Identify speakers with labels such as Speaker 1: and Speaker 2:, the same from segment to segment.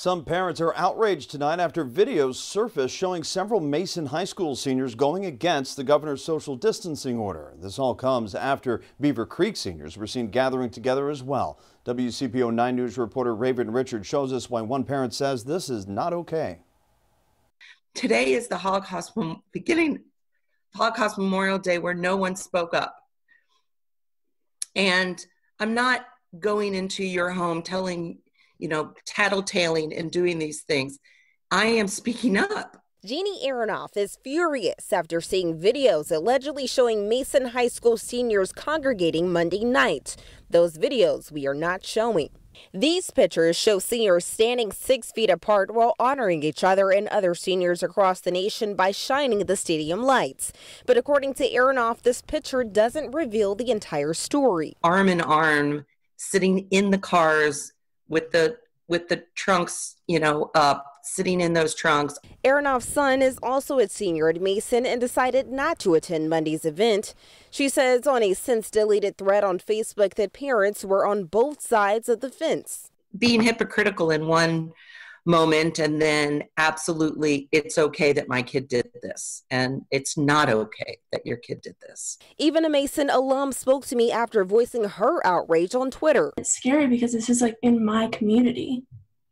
Speaker 1: Some parents are outraged tonight after videos surfaced showing several Mason High School seniors going against the governor's social distancing order. This all comes after Beaver Creek seniors were seen gathering together as well. WCPO 9 News reporter Raven Richard shows us why one parent says this is not okay.
Speaker 2: Today is the Holocaust beginning Holocaust Memorial Day where no one spoke up. And I'm not going into your home telling you know, tattletaling and doing these things. I am speaking up.
Speaker 1: Jeannie Aronoff is furious after seeing videos allegedly showing Mason High School seniors congregating Monday night. Those videos we are not showing. These pictures show seniors standing six feet apart while honoring each other and other seniors across the nation by shining the stadium lights. But according to Aronoff, this picture doesn't reveal the entire story.
Speaker 2: Arm in arm, sitting in the cars with the with the trunks, you know, uh, sitting in those trunks.
Speaker 1: Aronoff's son is also a senior at Mason and decided not to attend Monday's event. She says on a since deleted thread on Facebook that parents were on both sides of the fence.
Speaker 2: Being hypocritical in one moment and then absolutely it's okay that my kid did this and it's not okay that your kid did this.
Speaker 1: Even a Mason alum spoke to me after voicing her outrage on Twitter. It's scary because this is like in my community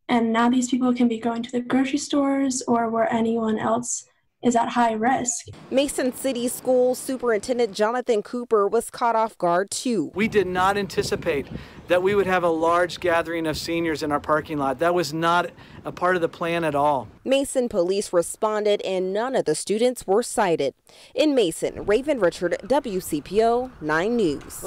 Speaker 1: and now these people can be going to the grocery stores or where anyone else is at high risk. Mason City School Superintendent Jonathan Cooper was caught off guard too.
Speaker 2: We did not anticipate that we would have a large gathering of seniors in our parking lot. That was not a part of the plan at all.
Speaker 1: Mason police responded and none of the students were cited. In Mason, Raven Richard, WCPO 9 News.